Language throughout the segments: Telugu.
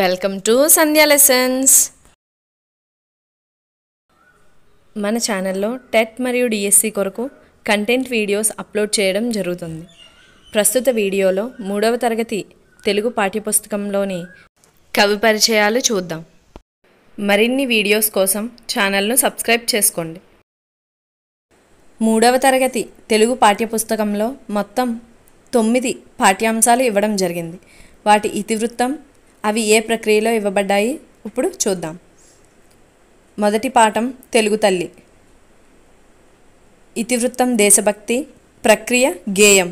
వెల్కమ్ టు సంధ్యా లెసన్స్ మన ఛానల్లో టెట్ e మరియు డిఎస్సి కొరకు కంటెంట్ వీడియోస్ అప్లోడ్ చేయడం జరుగుతుంది ప్రస్తుత వీడియోలో మూడవ తరగతి తెలుగు పాఠ్యపుస్తకంలోని కవి పరిచయాలు చూద్దాం మరిన్ని వీడియోస్ కోసం ఛానల్ను సబ్స్క్రైబ్ చేసుకోండి మూడవ తరగతి తెలుగు పాఠ్యపుస్తకంలో మొత్తం తొమ్మిది పాఠ్యాంశాలు ఇవ్వడం జరిగింది వాటి ఇతివృత్తం అవి ఏ ప్రక్రియలో ఇవ్వబడ్డాయి ఇప్పుడు చూద్దాం మొదటి పాఠం తెలుగు తల్లి ఇతివృత్తం దేశభక్తి ప్రక్రియ గేయం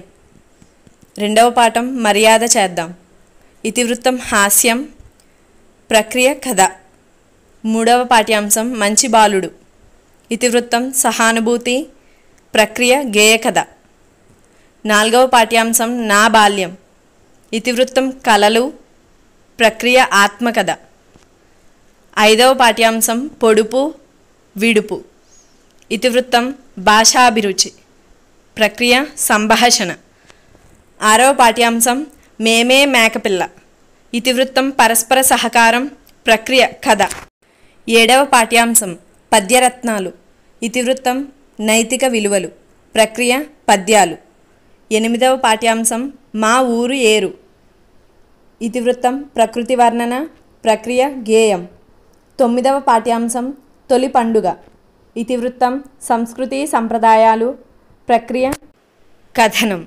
రెండవ పాఠం మర్యాద చేద్దాం ఇతివృత్తం హాస్యం ప్రక్రియ కథ మూడవ పాఠ్యాంశం మంచి బాలుడు ఇతివృత్తం సహానుభూతి ప్రక్రియ గేయ కథ నాలుగవ పాఠ్యాంశం నా బాల్యం ఇతివృత్తం కళలు ప్రక్రియ ఆత్మకథ ఐదవ పాఠ్యాంశం పొడుపు విడుపు ఇతివృత్తం భాషాభిరుచి ప్రక్రియ సంభాషణ ఆరవ పాఠ్యాంశం మేమే మేకపిల్ల ఇతివృత్తం పరస్పర సహకారం ప్రక్రియ కథ ఏడవ పాఠ్యాంశం పద్యరత్నాలు ఇతివృత్తం నైతిక విలువలు ప్రక్రియ పద్యాలు ఎనిమిదవ పాఠ్యాంశం మా ఊరు ఏరు ఇతివృత్తం ప్రకృతి వర్ణన ప్రక్రియ గేయం తొమ్మిదవ పాఠ్యాంశం తొలి పండుగ ఇతివృత్తం సంస్కృతి సంప్రదాయాలు ప్రక్రియ కథనం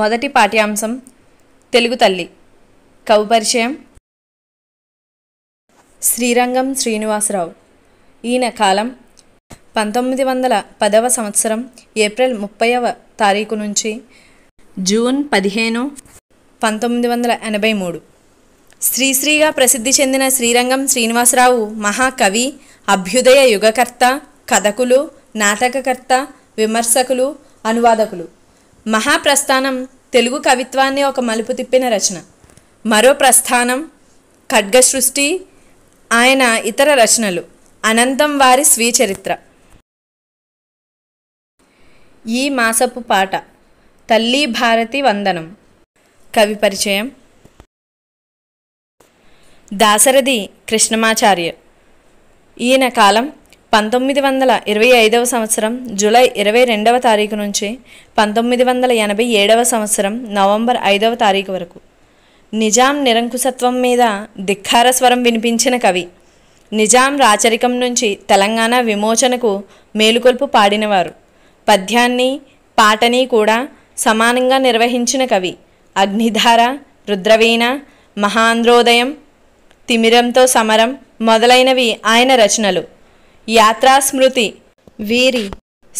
మొదటి పాఠ్యాంశం తెలుగు తల్లి కవు పరిచయం శ్రీరంగం శ్రీనివాసరావు ఈయన కాలం పంతొమ్మిది వందల పదవ సంవత్సరం ఏప్రిల్ ముప్పైవ తారీఖు నుంచి జూన్ పదిహేను పంతొమ్మిది వందల ఎనభై మూడు శ్రీశ్రీగా ప్రసిద్ధి చెందిన శ్రీరంగం శ్రీనివాసరావు మహాకవి అభ్యుదయ యుగకర్త కథకులు నాటకకర్త విమర్శకులు అనువాదకులు మహాప్రస్థానం తెలుగు కవిత్వాన్ని ఒక మలుపు తిప్పిన రచన మరో ప్రస్థానం ఖడ్గ సృష్టి ఆయన ఇతర రచనలు అనంతం వారి స్వీచరిత్ర ఈ మాసపు పాట తల్లి భారతి వందనం కవి పరిచయం దాశరథి కృష్ణమాచార్య ఈయన కాలం పంతొమ్మిది వందల ఇరవై ఐదవ సంవత్సరం జూలై ఇరవై రెండవ తారీఖు నుంచి పంతొమ్మిది వందల ఎనభై ఏడవ సంవత్సరం నవంబర్ ఐదవ తారీఖు వరకు నిజాం నిరంకుశత్వం మీద ధిక్కార స్వరం వినిపించిన కవి నిజాం రాచరికం నుంచి తెలంగాణ విమోచనకు మేలుకొల్పు పాడినవారు పద్యాన్ని పాటని కూడా సమానంగా నిర్వహించిన కవి అగ్నిధార రుద్రవీణ మహాంధ్రోదయం తిమిరంతో సమరం మొదలైనవి ఆయన రచనలు యాత్రాస్మృతి వీరి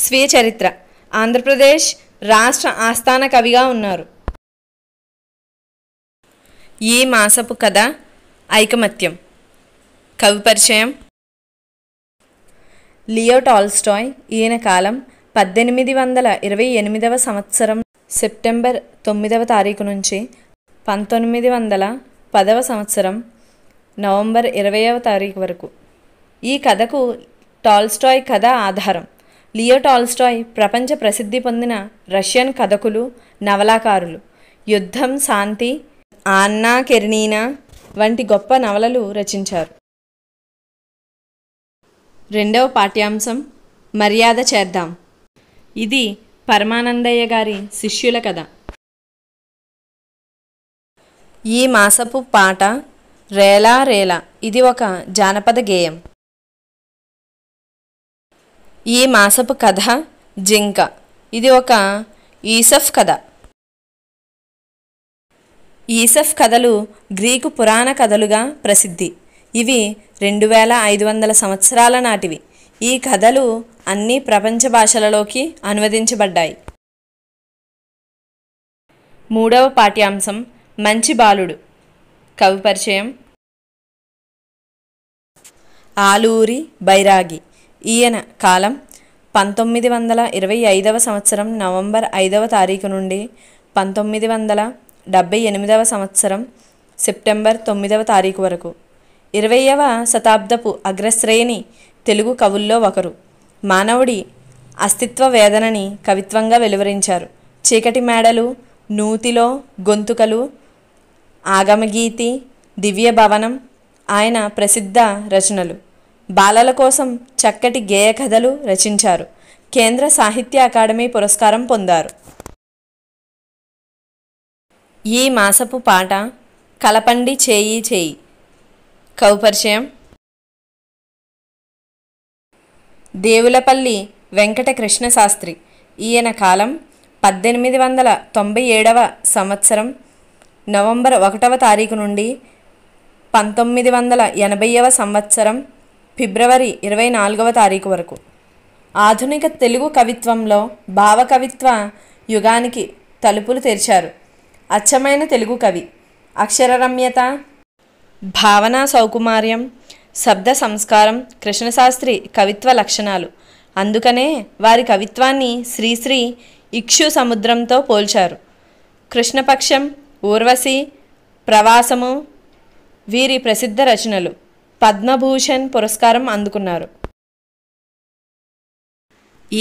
స్వీయ చరిత్ర ఆంధ్రప్రదేశ్ రాష్ట్ర ఆస్థాన కవిగా ఉన్నారు ఈ మాసపు కథ ఐకమత్యం కవి పరిచయం లియో టాల్స్టాయ్ ఈయన కాలం పద్దెనిమిది వందల ఇరవై ఎనిమిదవ సంవత్సరం సెప్టెంబర్ తొమ్మిదవ తారీఖు నుంచి పంతొమ్మిది వందల పదవ సంవత్సరం నవంబర్ ఇరవైవ తారీఖు వరకు ఈ కథకు టాల్స్టాయ్ కథ ఆధారం లియో టాల్స్టాయ్ ప్రపంచ ప్రసిద్ధి పొందిన రష్యన్ కథకులు నవలాకారులు యుద్ధం శాంతి ఆన్నా కెర్నీనా వంటి గొప్ప నవలలు రచించారు రెండవ పాఠ్యాంశం మర్యాద చేద్దాం ఇది పరమానందయ్య గారి శిష్యుల కథ ఈ మాసపు పాట రేలా రేలా ఇది ఒక జానపద గేయం ఈ మాసపు కథ జింక ఇది ఒక ఈసఫ్ కథ ఈసఫ్ కథలు గ్రీకు పురాణ కథలుగా ప్రసిద్ధి ఇవి రెండు వేల ఐదు వందల సంవత్సరాల నాటివి ఈ కథలు అన్ని ప్రపంచ భాషలలోకి అనువదించబడ్డాయి మూడవ పాఠ్యాంశం మంచి బాలుడు కవి పరిచయం ఆలూరి బైరాగి ఈయన కాలం పంతొమ్మిది వందల ఇరవై ఐదవ సంవత్సరం నవంబర్ ఐదవ తారీఖు నుండి పంతొమ్మిది వందల డెబ్భై ఎనిమిదవ సంవత్సరం సెప్టెంబర్ తొమ్మిదవ తారీఖు వరకు ఇరవయవ శతాబ్దపు అగ్రశ్రేణి తెలుగు కవుల్లో ఒకరు మానవుడి అస్తిత్వ వేదనని కవిత్వంగా వెలువరించారు చీకటి మేడలు నూతిలో గొంతుకలు ఆగమగీతి దివ్య భవనం ఆయన ప్రసిద్ధ రచనలు బాలల కోసం చక్కటి గేయ కథలు రచించారు కేంద్ర సాహిత్య అకాడమీ పురస్కారం పొందారు ఈ మాసపు పాట కలపండి చేయి చేయి కవు పరిచయం దేవులపల్లి వెంకటకృష్ణ శాస్త్రి ఈయన కాలం పద్దెనిమిది వందల తొంభై ఏడవ సంవత్సరం నవంబర్ ఒకటవ తారీఖు నుండి పంతొమ్మిది వందల ఎనభైవ సంవత్సరం ఫిబ్రవరి ఇరవై నాలుగవ తారీఖు వరకు ఆధునిక తెలుగు కవిత్వంలో భావకవిత్వ యుగానికి తలుపులు తెరిచారు అచ్చమైన తెలుగు కవి అక్షరరమ్యత భావన సౌకుమార్యం శబ్ద సంస్కారం కృష్ణశాస్త్రి కవిత్వ లక్షణాలు అందుకనే వారి కవిత్వాన్ని శ్రీశ్రీ ఇక్షు సముద్రంతో పోల్చారు కృష్ణపక్షం ఊర్వశి ప్రవాసము వీరి ప్రసిద్ధ రచనలు పద్మభూషణ్ పురస్కారం అందుకున్నారు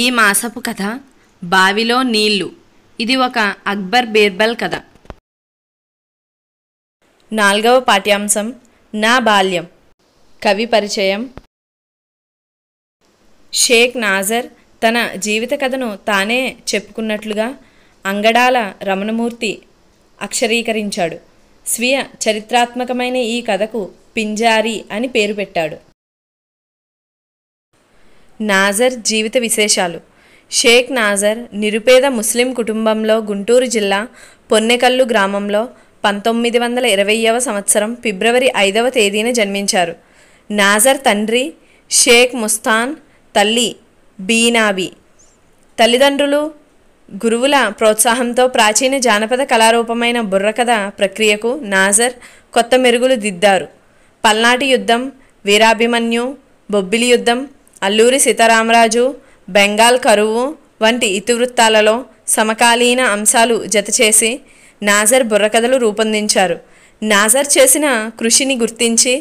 ఈ మాసపు కథ బావిలో నీళ్లు ఇది ఒక అక్బర్ బీర్బల్ కథ నాలుగవ పాఠ్యాంశం నా బాల్యం కవి పరిచయం షేక్ నాజర్ తన జీవిత కథను తానే చెప్పుకున్నట్లుగా అంగడాల రమణమూర్తి అక్షరీకరించాడు స్వీయ చరిత్రాత్మకమైన ఈ కథకు పింజారి అని పేరు పెట్టాడు నాజర్ జీవిత విశేషాలు షేక్ నాజర్ నిరుపేద ముస్లిం కుటుంబంలో గుంటూరు జిల్లా పొన్నెకల్లు గ్రామంలో పంతొమ్మిది వందల ఇరవైవ సంవత్సరం ఫిబ్రవరి ఐదవ తేదీన జన్మించారు నాజర్ తండ్రి షేక్ ముస్తాన్ తల్లి బీనాబి తల్లిదండ్రులు గురువుల ప్రోత్సాహంతో ప్రాచీన జానపద కళారూపమైన బుర్రకథ ప్రక్రియకు నాజర్ కొత్త మెరుగులు దిద్దారు పల్నాటి యుద్ధం వీరాభిమన్యు బొబ్బిలి యుద్ధం అల్లూరి సీతారామరాజు బెంగాల్ కరువు వంటి ఇతివృత్తాలలో సమకాలీన అంశాలు జతచేసి నాజర్ బుర్రకథలు రూపొందించారు నాజర్ చేసిన కృషిని గుర్తించి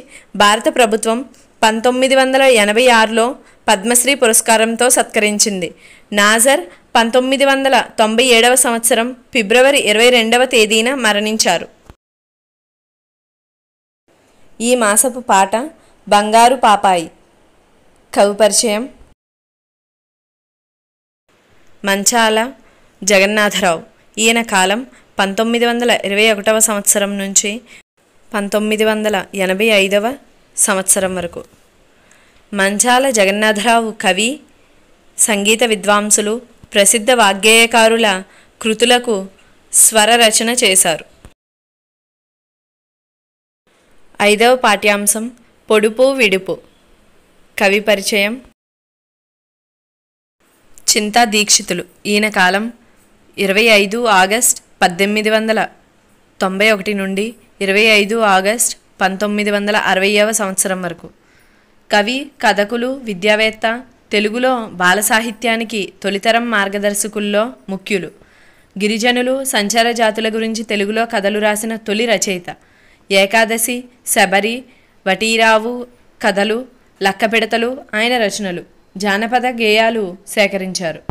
భారత ప్రభుత్వం పంతొమ్మిది వందల ఎనభై ఆరులో పద్మశ్రీ పురస్కారంతో సత్కరించింది నాజర్ పంతొమ్మిది వందల తొంభై ఏడవ సంవత్సరం ఫిబ్రవరి ఇరవై రెండవ తేదీన మరణించారు ఈ మాసపు పాట బంగారు పాపాయి కవిపరిచయం పరిచయం మంచాల జగన్నాథరావు ఈయన కాలం పంతొమ్మిది వందల ఇరవై ఒకటవ సంవత్సరం నుంచి పంతొమ్మిది వందల ఎనభై ఐదవ సంవత్సరం వరకు మంచాల జగన్నాథరావు కవి సంగీత విద్వాంసులు ప్రసిద్ధ వాగ్గేయకారుల కృతులకు స్వర రచన చేశారు ఐదవ పాఠ్యాంశం పొడుపు విడుపు కవి పరిచయం చింతా దీక్షితులు ఈయన కాలం ఇరవై ఐదు ఆగస్ట్ పద్దెనిమిది వందల తొంభై ఒకటి నుండి ఇరవై ఐదు ఆగస్ట్ పంతొమ్మిది వందల అరవైవ సంవత్సరం వరకు కవి కథకులు విద్యావేత్త తెలుగులో బాల సాహిత్యానికి తొలితరం మార్గదర్శకుల్లో ముఖ్యులు గిరిజనులు సంచార జాతుల గురించి తెలుగులో కథలు రాసిన తొలి రచయిత ఏకాదశి శబరి వటీరావు కథలు లక్కపిడతలు ఆయన రచనలు జానపద గేయాలు సేకరించారు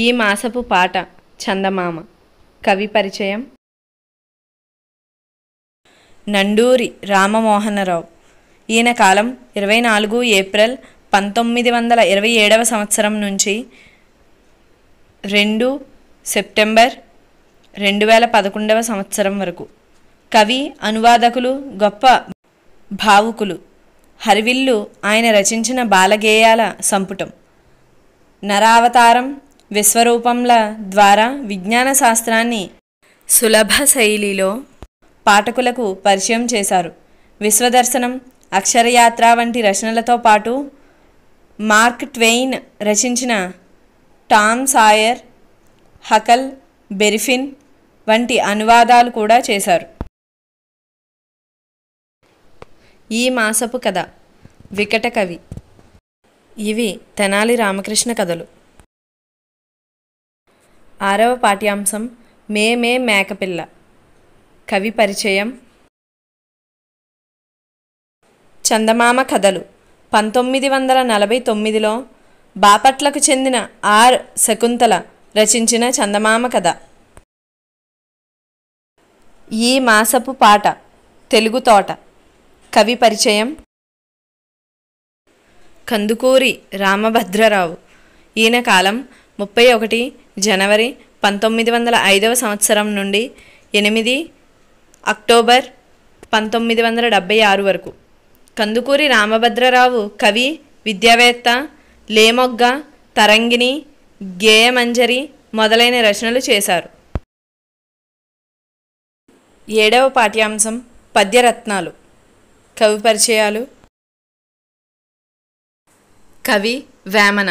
ఈ మాసపు పాట చందమామ కవి పరిచయం నండూరి రామమోహనరావు ఈయన కాలం ఇరవై నాలుగు ఏప్రిల్ పంతొమ్మిది వందల ఇరవై ఏడవ సంవత్సరం నుంచి రెండు సెప్టెంబర్ రెండు వేల పదకొండవ సంవత్సరం వరకు కవి అనువాదకులు గొప్ప భావుకులు హరివిల్లు ఆయన రచించిన బాలగేయాల సంపుటం నరావతారం విశ్వరూపంల ద్వారా విజ్ఞాన శాస్త్రాన్ని సులభ శైలిలో పాఠకులకు పరిచయం చేశారు విశ్వదర్శనం అక్షరయాత్ర వంటి రచనలతో పాటు మార్క్ ట్వెయిన్ రచించిన టామ్ సాయర్ హకల్ బెరిఫిన్ వంటి అనువాదాలు కూడా చేశారు ఈ మాసపు కథ వికట కవి ఇవి తెనాలి రామకృష్ణ కథలు ఆరవ పాఠ్యాంశం మే మే మేకపిల్ల కవి పరిచయం చందమామ కథలు పంతొమ్మిది వందల నలభై తొమ్మిదిలో బాపట్లకు చెందిన ఆర్ శకుంతల రచించిన చందమామ కథ ఈ మాసపు పాట తెలుగు తోట కవి పరిచయం కందుకూరి రామభద్రరావు ఈయన కాలం ముప్పై ఒకటి జనవరి పంతొమ్మిది వందల ఐదవ సంవత్సరం నుండి ఎనిమిది అక్టోబర్ పంతొమ్మిది వందల డెబ్భై ఆరు వరకు కందుకూరి రామభద్రరావు కవి విద్యావేత్త లేమొగ్గ తరంగిణి గేయమంజరి మొదలైన రచనలు చేశారు ఏడవ పాఠ్యాంశం పద్యరత్నాలు కవి పరిచయాలు కవి వేమన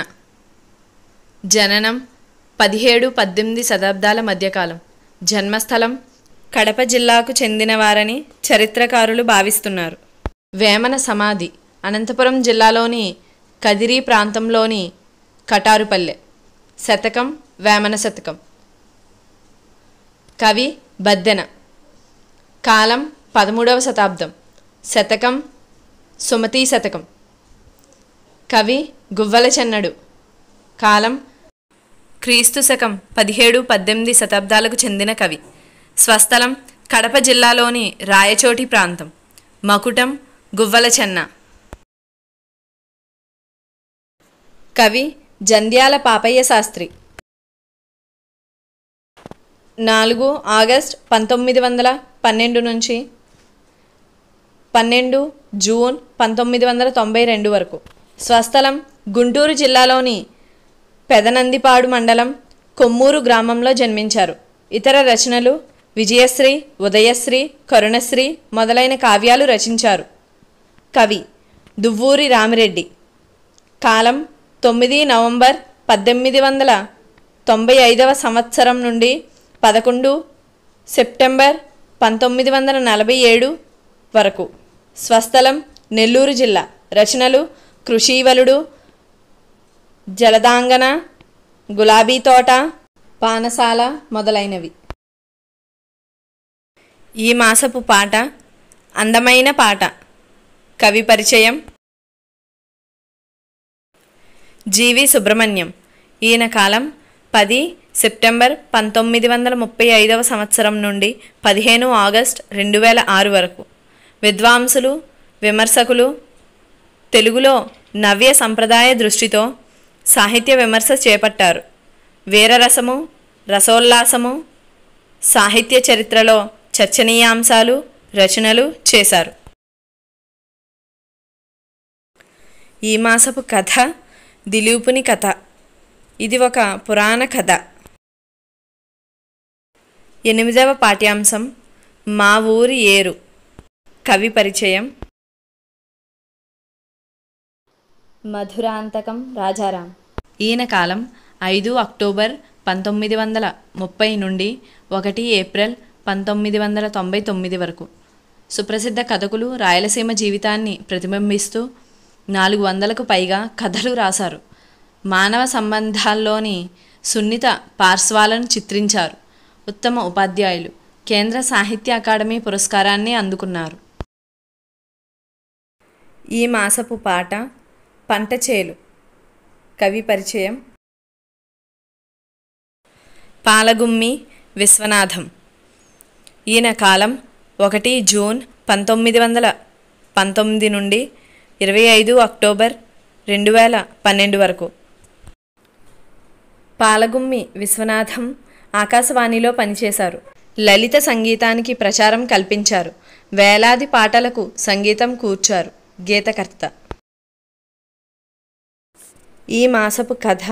జననం పదిహేడు పద్దెనిమిది శతాబ్దాల మధ్యకాలం జన్మస్థలం కడప జిల్లాకు చెందినవారని చరిత్రకారులు భావిస్తున్నారు వేమన సమాధి అనంతపురం జిల్లాలోని కదిరి ప్రాంతంలోని కటారుపల్లె శతకం వేమన శతకం కవి బద్దెన కాలం పదమూడవ శతాబ్దం శతకం సుమతీ శతకం కవి గువ్వల చెన్నడు కాలం క్రీస్తు శకం పదిహేడు పద్దెనిమిది శతాబ్దాలకు చెందిన కవి స్వస్థలం కడప జిల్లాలోని రాయచోటి ప్రాంతం మకుటం గువ్వల చెన్న కవి జంధ్యాల పాపయ్య శాస్త్రి నాలుగు ఆగస్ట్ పంతొమ్మిది వందల పన్నెండు నుంచి పన్నెండు జూన్ పంతొమ్మిది వందల తొంభై రెండు వరకు స్వస్థలం గుంటూరు జిల్లాలోని పెదనందిపాడు మండలం కొమ్మూరు గ్రామంలో జన్మించారు ఇతర రచనలు విజయశ్రీ ఉదయశ్రీ కరుణశ్రీ మొదలైన కావ్యాలు రచించారు కవి దువ్వూరి రామిరెడ్డి కాలం తొమ్మిది నవంబర్ పద్దెనిమిది వందల తొంభై ఐదవ సంవత్సరం నుండి పదకొండు సెప్టెంబర్ పంతొమ్మిది వందల నలభై ఏడు వరకు స్వస్థలం నెల్లూరు జిల్లా రచనలు కృషీవలుడు జలదాంగన గులాబీ తోట పానసాల మొదలైనవి ఈ మాసపు పాట అందమైన పాట కవి పరిచయం జీవి సుబ్రహ్మణ్యం ఈయన కాలం పది సెప్టెంబర్ పంతొమ్మిది వందల ముప్పై ఐదవ సంవత్సరం నుండి పదిహేను ఆగస్ట్ రెండు వేల ఆరు వరకు విద్వాంసులు విమర్శకులు తెలుగులో నవ్య సంప్రదాయ దృష్టితో సాహిత్య విమర్శ చేపట్టారు వీరరసము రసోల్లాసము సాహిత్య చరిత్రలో చర్చనీయాంశాలు రచనలు చేశారు ఈ మాసపు కథ దిలీపుని కథ ఇది ఒక పురాణ కథ ఎనిమిదవ పాఠ్యాంశం మా ఊరి ఏరు కవి పరిచయం మధురాంతకం రాజారాం ఈయన కాలం ఐదు అక్టోబర్ పంతొమ్మిది వందల ముప్పై నుండి ఒకటి ఏప్రిల్ పంతొమ్మిది వందల తొంభై తొమ్మిది వరకు సుప్రసిద్ధ కథకులు రాయలసీమ జీవితాన్ని ప్రతిబింబిస్తూ నాలుగు వందలకు పైగా కథలు రాశారు మానవ సంబంధాల్లోని సున్నిత పార్శ్వాలను చిత్రించారు ఉత్తమ ఉపాధ్యాయులు కేంద్ర సాహిత్య అకాడమీ పురస్కారాన్ని అందుకున్నారు ఈ మాసపు పాట పంట చేలు కవి పరిచయం పాలగుమ్మి విశ్వనాథం ఈయన కాలం ఒకటి జూన్ పంతొమ్మిది వందల పంతొమ్మిది నుండి ఇరవై ఐదు అక్టోబర్ రెండు వేల పన్నెండు వరకు పాలగుమ్మి విశ్వనాథం ఆకాశవాణిలో పనిచేశారు లలిత సంగీతానికి ప్రచారం కల్పించారు వేలాది పాటలకు సంగీతం కూర్చారు గీతకర్త ఈ మాసపు కథ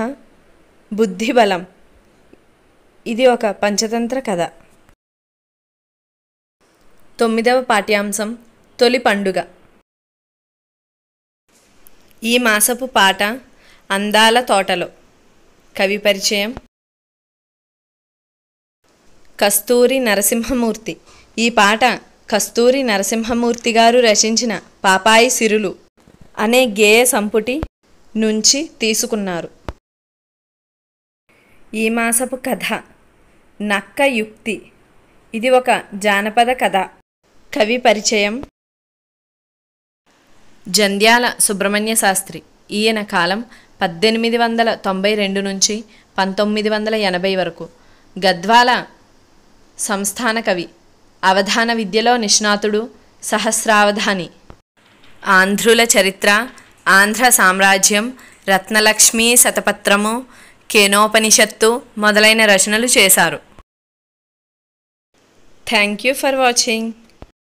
బుద్ధిబలం ఇది ఒక పంచతంత్ర కథ తొమ్మిదవ పాఠ్యాంశం తొలి పండుగ ఈ మాసపు పాట అందాల తోటలో కవి పరిచయం కస్తూరి నరసింహమూర్తి ఈ పాట కస్తూరి నరసింహమూర్తి గారు రచించిన పాపాయి సిరులు అనే గేయ సంపుటి నుంచి తీసుకున్నారు ఈ మాసపు కథ నక్క యుక్తి ఇది ఒక జానపద కథ కవి పరిచయం జంధ్యాల సుబ్రహ్మణ్య శాస్త్రి ఈయన కాలం పద్దెనిమిది వందల తొంభై రెండు నుంచి పంతొమ్మిది వందల ఎనభై వరకు గద్వాల సంస్థాన కవి అవధాన విద్యలో నిష్ణాతుడు సహస్రావధాని ఆంధ్రుల చరిత్ర ఆంధ్ర సామ్రాజ్యం రత్నలక్ష్మి శతపత్రము కేనోపనిషత్తు మొదలైన రచనలు చేశారు థ్యాంక్ యూ ఫర్ వాచింగ్